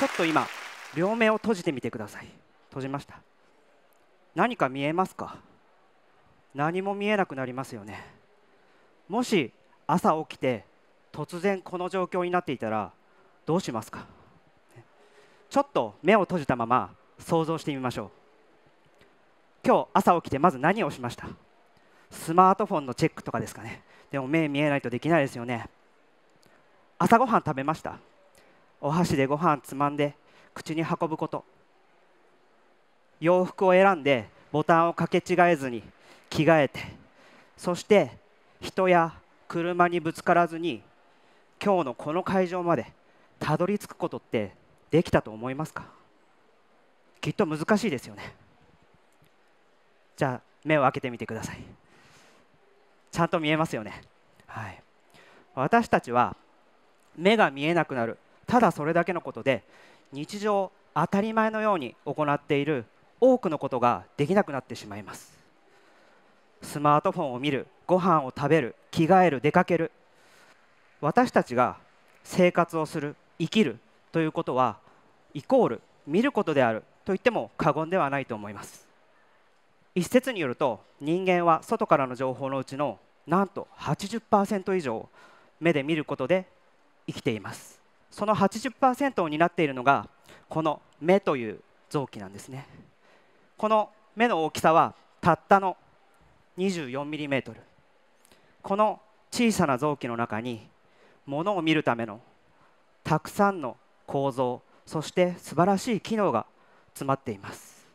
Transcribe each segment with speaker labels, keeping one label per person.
Speaker 1: ちょっと今両目を閉じてみてください閉じました何か見えますか何も見えなくなりますよねもし朝起きて突然この状況になっていたらどうしますかちょっと目を閉じたまま想像してみましょう今日朝起きてまず何をしましたスマートフォンのチェックとかですかねでも目見えないとできないですよね朝ごはん食べましたお箸でご飯つまんで口に運ぶこと洋服を選んでボタンをかけ違えずに着替えてそして人や車にぶつからずに今日のこの会場までたどり着くことってできたと思いますかきっと難しいですよねじゃあ目を開けてみてくださいちゃんと見えますよねはい私たちは目が見えなくなるただそれだけのことで日常当たり前のように行っている多くのことができなくなってしまいますスマートフォンを見るご飯を食べる着替える出かける私たちが生活をする生きるということはイコール見ることであると言っても過言ではないと思います一説によると人間は外からの情報のうちのなんと80%以上目で見ることで生きていますその80%を担っているのがこの目という臓器なんですねこの目の大きさはたったの 24mm この小さな臓器の中にものを見るためのたくさんの構造そして素晴らしい機能が詰まっています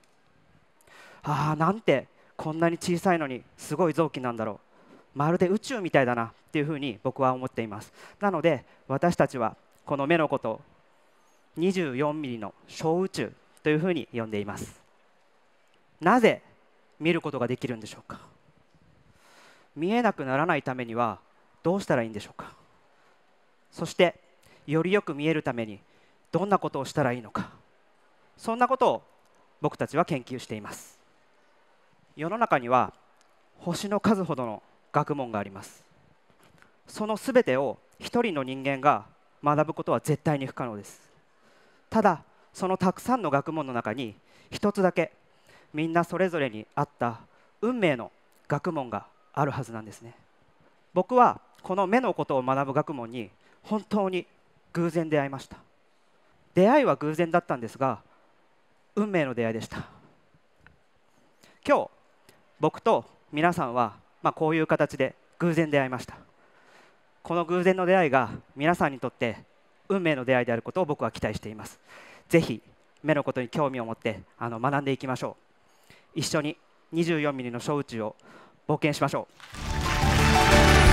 Speaker 1: ああなんてこんなに小さいのにすごい臓器なんだろうまるで宇宙みたいだなっていうふうに僕は思っていますなので私たちはこの目のことを24ミリの小宇宙というふうに呼んでいますなぜ見ることができるんでしょうか見えなくならないためにはどうしたらいいんでしょうかそしてよりよく見えるためにどんなことをしたらいいのかそんなことを僕たちは研究しています世の中には星の数ほどの学問がありますそのすべてを一人の人間が学ぶことは絶対に不可能ですただそのたくさんの学問の中に一つだけみんなそれぞれにあった運命の学問があるはずなんですね僕はこの目のことを学ぶ学問に本当に偶然出会いました出会いは偶然だったんですが運命の出会いでした今日僕と皆さんは、まあ、こういう形で偶然出会いましたこの偶然の出会いが皆さんにとって運命の出会いであることを僕は期待していますぜひ目のことに興味を持ってあの学んでいきましょう一緒に 24mm の小宇宙を冒険しましょう